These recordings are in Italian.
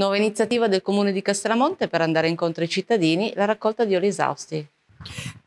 Nuova iniziativa del Comune di Castramonte per andare incontro ai cittadini, la raccolta di oli esausti.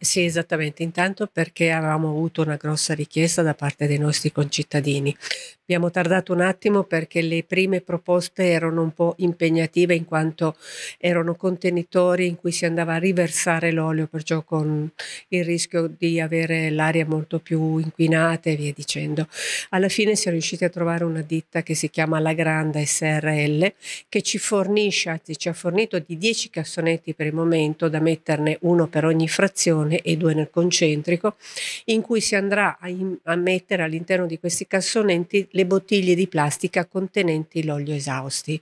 Sì, esattamente. Intanto perché avevamo avuto una grossa richiesta da parte dei nostri concittadini. Abbiamo tardato un attimo perché le prime proposte erano un po' impegnative in quanto erano contenitori in cui si andava a riversare l'olio, perciò con il rischio di avere l'aria molto più inquinata e via dicendo. Alla fine siamo riusciti a trovare una ditta che si chiama La Granda SRL che ci fornisce, anzi ci ha fornito di 10 cassonetti per il momento da metterne uno per ogni frazione cassone e due nel concentrico, in cui si andrà a, a mettere all'interno di questi cassonetti le bottiglie di plastica contenenti l'olio esausti.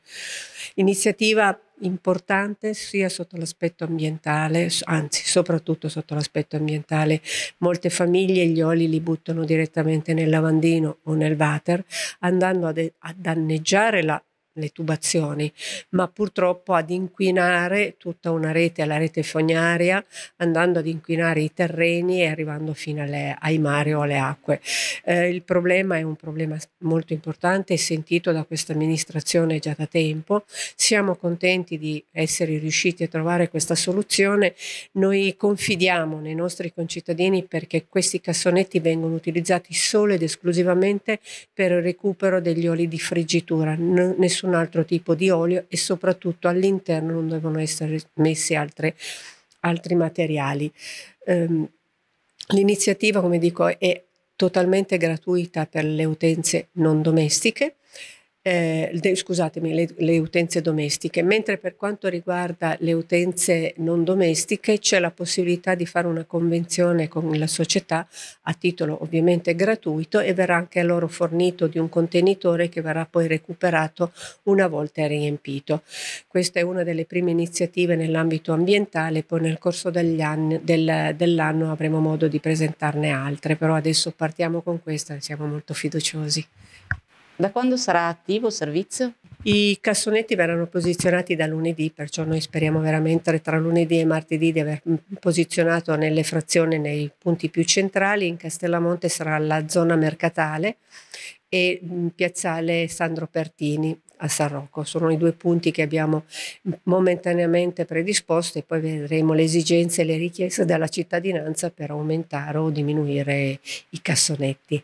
Iniziativa importante sia sotto l'aspetto ambientale, anzi soprattutto sotto l'aspetto ambientale. Molte famiglie gli oli li buttano direttamente nel lavandino o nel water, andando a, a danneggiare la le tubazioni, ma purtroppo ad inquinare tutta una rete, la rete fognaria, andando ad inquinare i terreni e arrivando fino alle, ai mari o alle acque. Eh, il problema è un problema molto importante, sentito da questa amministrazione già da tempo. Siamo contenti di essere riusciti a trovare questa soluzione. Noi confidiamo nei nostri concittadini perché questi cassonetti vengono utilizzati solo ed esclusivamente per il recupero degli oli di friggitura. N- nessun altro tipo di olio e soprattutto all'interno non devono essere messi altre, altri materiali. Um, l'iniziativa, come dico, è totalmente gratuita per le utenze non domestiche eh, de, scusatemi, le, le, utenze domestiche, mentre per quanto riguarda le utenze non domestiche c'è la possibilità di fare una convenzione con la società a titolo ovviamente gratuito e verrà anche a loro fornito di un contenitore che verrà poi recuperato una volta riempito. Questa è una delle prime iniziative nell'ambito ambientale, poi nel corso anni, del, dell'anno avremo modo di presentarne altre, però adesso partiamo con questa siamo molto fiduciosi. Da quando sarà attivo il servizio? I cassonetti verranno posizionati da lunedì, perciò noi speriamo veramente tra lunedì e martedì di aver posizionato nelle frazioni, nei punti più centrali. In Castellamonte sarà la zona mercatale e mm, piazzale Sandro Pertini a San Rocco. Sono i due punti che abbiamo mm, momentaneamente predisposto e poi vedremo le esigenze e le richieste della cittadinanza per aumentare o diminuire i cassonetti.